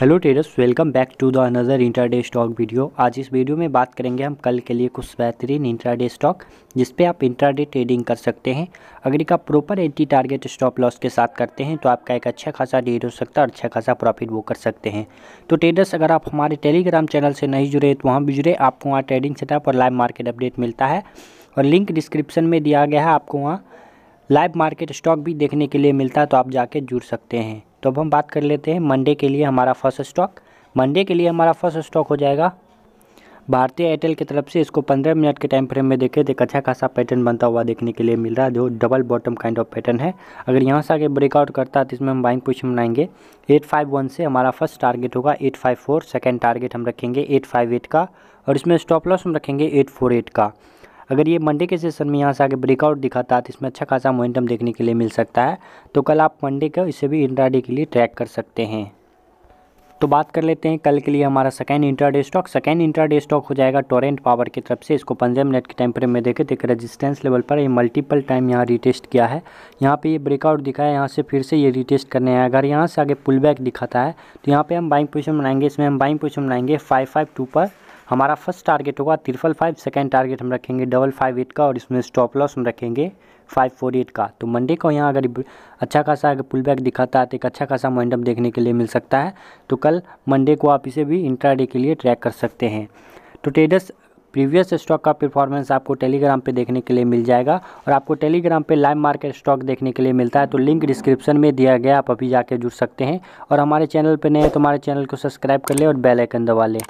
hello traders welcome back to the another intraday stock video आज इस video में बात करेंगे हम कल के लिए कुछ बेहतरीन इंट्राडे स्टॉक जिस पे आप इंट्राडे ट्रेडिंग कर सकते हैं अगर एक आप proper entry target stop loss के साथ करते हैं तो आपका एक अच्छा खासा डेट हो सकता है अच्छा खासा प्रॉफिट वो कर सकते हैं तो ट्रेडर्स अगर आप हमारे टेलीग्राम चैनल से नहीं जुड़े तो वहाँ भी जुड़े आपको वहाँ ट्रेडिंग सेटअप और लाइव मार्केट अपडेट मिलता है और लिंक डिस्क्रिप्शन में दिया गया है आपको वहाँ लाइव मार्केट स्टॉक भी देखने के लिए मिलता है तो आप जाके जुड़ सकते हैं तो अब हम बात कर लेते हैं मंडे के लिए हमारा फर्स्ट स्टॉक मंडे के लिए हमारा फर्स्ट स्टॉक हो जाएगा भारतीय एयरटेल की तरफ से इसको 15 मिनट के टाइम फ्रेम में देखें तो एक अच्छा खासा पैटर्न बनता हुआ देखने के लिए मिल रहा है जो double bottom kind of pattern है अगर यहाँ से आगे ब्रेकआउट करता है तो इसमें हम बाइंग पोजिशन बनाएंगे 851 से हमारा फर्स्ट टारगेट होगा 854 सेकेंड टारगेट हम रखेंगे एट का और इसमें स्टॉप लॉस हम रखेंगे एट का अगर ये मंडे के सेशन में यहाँ से आगे ब्रेकआउट दिखाता है तो इसमें अच्छा खासा मोमेंटम देखने के लिए मिल सकता है तो कल आप मंडे का इसे भी इंट्राडे के लिए ट्रैक कर सकते हैं तो बात कर लेते हैं कल के लिए हमारा second interday stock second intraday stock हो जाएगा टोरेंट पावर की तरफ से इसको पंद्रह मिनट के टाइम फ्रेम में देखे तो एक रेजिस्टेंस लेवल पर ये मल्टीपल टाइम यहाँ रिटेस्ट किया है यहाँ पे ये ब्रेकआउट दिखा है यहाँ से फिर से ये रिटेस्ट करने आया अगर यहाँ से आगे पुल बैक दिखाता है तो यहाँ पर हम बाइंग पोजिशन बनाएंगे इसमें हम बाइंग पोजिशन बनाएंगे फाइव फाइव टू पर हमारा फर्स्ट टारगेट होगा ट्रिपल फाइव सेकेंड टारगेट हम रखेंगे डबल फाइव एट का और इसमें स्टॉप लॉस हम रखेंगे फाइव फोर एट का तो मंडे को यहाँ अगर अच्छा खासा अगर पुल बैक दिखाता है तो एक अच्छा खासा मोमेंटम देखने के लिए मिल सकता है तो कल मंडे को आप इसे भी इंट्रा के लिए ट्रैक कर सकते हैं तो ट्रेडर्स प्रीवियस स्टॉक का परफॉर्मेंस आपको टेलीग्राम पे देखने के लिए मिल जाएगा और आपको टेलीग्राम पे लाइव मार्केट स्टॉक देखने के लिए मिलता है तो लिंक डिस्क्रिप्शन में दिया गया आप अभी जाके जुड़ सकते हैं और हमारे चैनल पे नए हैं तो हमारे चैनल को सब्सक्राइब कर लें और बेल आइकन दबा लें